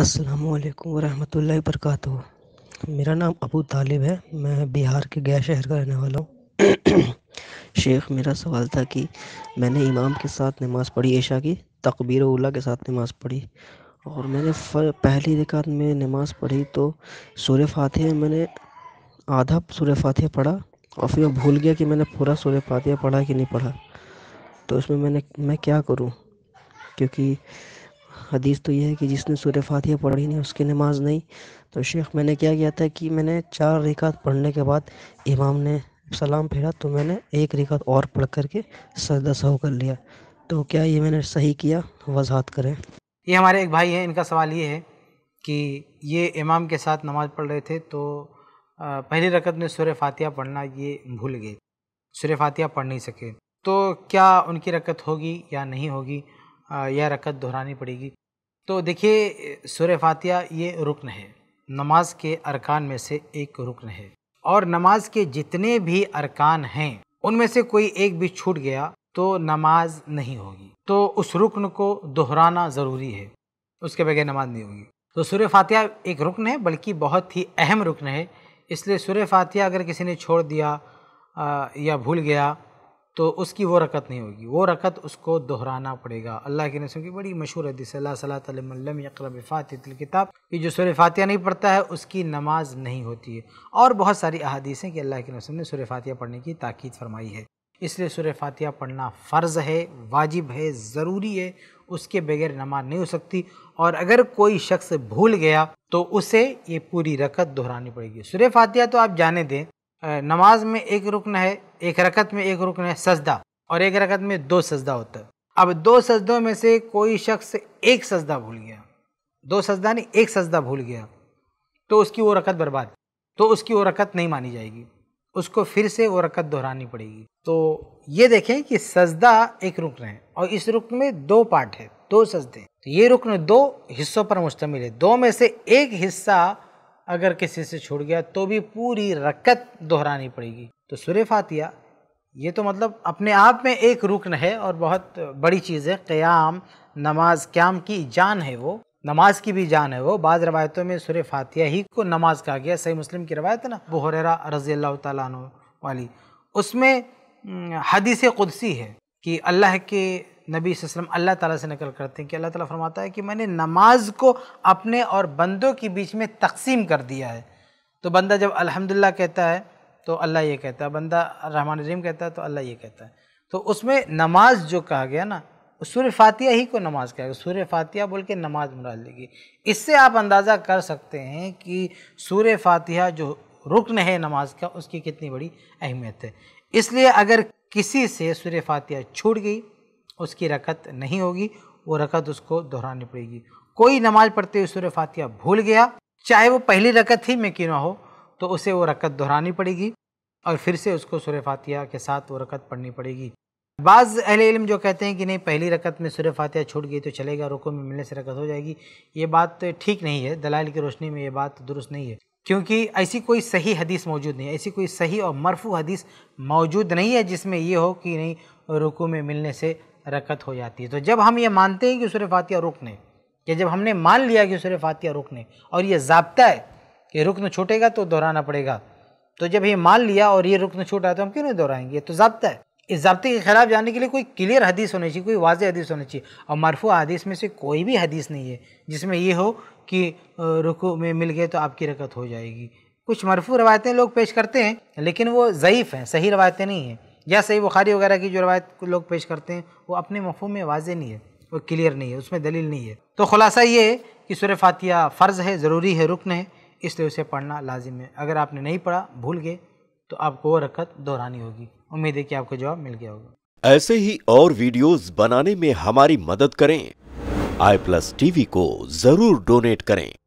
अस्सलाम वालेकुम रहमतुल्लाहि वबरकातुह मेरा नाम अबू तालिब है मैं बिहार के गया शहर का रहने वाला हूँ शेख मेरा सवाल था कि मैंने इमाम के साथ नमाज़ पढ़ी ऐशा की तकबीर उला के साथ नमाज़ पढ़ी और मैंने पहली रिकात में नमाज़ पढ़ी तो सूर्य फातिहा मैंने आधा सूर्य फातिहा पढ़ा और फिर मैं भूल गया कि मैंने पूरा सूर्य फातिहा पढ़ा कि नहीं पढ़ा तो उसमें मैंने मैं क्या करूँ क्योंकि हदीस तो यह है कि जिसने सूर्य फातिहा पढ़ी नहीं उसकी नमाज नहीं तो शेख मैंने क्या किया था कि मैंने चार रिकात पढ़ने के बाद इमाम ने सलाम फेरा तो मैंने एक रिकात और पढ़ करके सजदा सहु कर लिया तो क्या ये मैंने सही किया वजाहत करें ये हमारे एक भाई हैं इनका सवाल ये है कि ये इमाम के साथ नमाज़ पढ़ रहे थे तो पहली रकत में सूर्य फातिहा पढ़ना ये भूल गए सूर्य फातिहा पढ़ नहीं सके तो क्या उनकी रकत होगी या नहीं होगी यह रकत दोहरानी पड़ेगी तो देखिए सुर फातिया ये रुकन है नमाज के अरकान में से एक रुकन है और नमाज के जितने भी अरकान हैं उनमें से कोई एक भी छूट गया तो नमाज नहीं होगी तो उस रुकन को दोहराना ज़रूरी है उसके बगैर नमाज नहीं होगी तो सुर फातिया एक रुकन है बल्कि बहुत ही अहम रुकन है इसलिए सुर फातिया अगर किसी ने छोड़ दिया आ, या भूल गया तो उसकी वो रकत नहीं होगी वो रकत उसको दोहराना पड़ेगा अल्लाह के नसम की बड़ी मशहूर हदीस सल्लाम यकरब फ़ातिल किताब कि जो सुर फातिया नहीं पढ़ता है उसकी नमाज नहीं होती है और बहुत सारी अहदीसें कि अल्लाह के नसों ने सुर फातिया पढ़ने की ताक़ीद फरमाई है इसलिए सुर फातिया पढ़ना फ़र्ज़ है वाजिब है ज़रूरी है उसके बगैर नमाज नहीं हो सकती और अगर कोई शख्स भूल गया तो उसे ये पूरी रकत दोहरानी पड़ेगी सुर फातिया तो आप जाने दें नमाज में एक रुकन है एक रकत में एक रुकन है सजदा और एक रकत में दो सजदा होता है अब दो सजदों में से कोई शख्स एक सजदा भूल गया दो सजदा नहीं एक सजदा भूल गया तो उसकी वो रकत बर्बाद तो उसकी वो रकत नहीं मानी जाएगी उसको फिर से वो रकत दोहरानी पड़ेगी तो ये देखें कि सजदा एक रुकन है और इस रुकन में दो पार्ट है दो सजदे तो ये रुकन दो हिस्सों पर मुश्तमिल है दो में से एक हिस्सा अगर किसी से छूट गया तो भी पूरी रकत दोहरानी पड़ेगी तो सुर फातिया ये तो मतलब अपने आप में एक रुकन है और बहुत बड़ी चीज़ है क़याम नमाज क्याम की जान है वो नमाज की भी जान है वो बाद रवायतों में सुर फातिया ही को नमाज कहा गया सही मुस्लिम की रवायत है ना बहरेरा रज़ी अल्लाह ताली उसमें हदीस कुदसी है कि अल्लाह के नबी वसम अल्लाह ताला से नकल करते हैं कि अल्लाह ताला फरमाता है कि मैंने नमाज को अपने और बंदों के बीच में तकसीम कर दिया है तो बंदा जब अल्हम्दुलिल्लाह कहता है तो अल्लाह ये कहता है बंदा रहमान रहीम कहता है तो अल्लाह ये कहता है तो उसमें नमाज जो कहा गया ना सूर्य फातिया ही को नमाज कहेगा सूर्य फातिया बोल के नमाज मुराद लेगी इससे आप अंदाज़ा कर सकते हैं कि सूर्य फातिया जो रुकन है नमाज का उसकी कितनी बड़ी अहमियत है इसलिए अगर किसी से सूर्य फातिया छूट गई उसकी रकत नहीं होगी वो रकत उसको दोहरानी पड़ेगी कोई नमाज पढ़ते हुए सूर्य फातिहा भूल गया चाहे वो पहली रकत ही में क्यों ना हो तो उसे वो रकत दोहरानी पड़ेगी और फिर से उसको सूर्य फातिहा के साथ वो रकत पढ़नी पड़ेगी बाज़ अहल इल्म जो कहते हैं कि नहीं पहली रकत में सूर्य फातिहा छूट गई तो चलेगा रुको में मिलने से रकत हो जाएगी ये बात तो ठीक नहीं है दलाल की रोशनी में ये बात दुरुस्त नहीं है क्योंकि ऐसी कोई सही हदीस मौजूद नहीं है ऐसी कोई सही और मरफू हदीस मौजूद नहीं है जिसमें ये हो कि नहीं रुकू में मिलने से रकत हो जाती है तो जब हम ये मानते हैं कि सुर फातिया रुकन है कि जब हमने मान लिया कि सुर फातिया रुकन है और ये जबता है कि रुकन छूटेगा तो दोहराना पड़ेगा तो जब ये मान लिया और ये रुकन छूटा तो हम क्यों नहीं दोहराएंगे ये तो जबता है इस जबते के खिलाफ जाने के लिए कोई क्लियर हदीस होनी चाहिए कोई वाज हदीस होनी चाहिए और मरफू हदीस में से कोई भी हदीस नहीं है जिसमें ये हो कि रुको में मिल गए तो आपकी रकत हो जाएगी कुछ मरफू रवायतें लोग पेश करते हैं लेकिन वो ज़यीफ़ हैं सही रवायतें नहीं हैं या सही बुखारी वगैरह की जो रवायत लोग पेश करते हैं वो अपने मफहम में वाजे नहीं है वो क्लियर नहीं है उसमें दलील नहीं है तो खुलासा ये है कि सुर फातिया फ़र्ज़ है ज़रूरी है रुकन है इसलिए उसे पढ़ना लाजिम है अगर आपने नहीं पढ़ा भूल गए तो आपको वो रकत दोहरानी होगी उम्मीद है कि आपको जवाब मिल गया होगा ऐसे ही और वीडियोस बनाने में हमारी मदद करें आई प्लस टीवी को जरूर डोनेट करें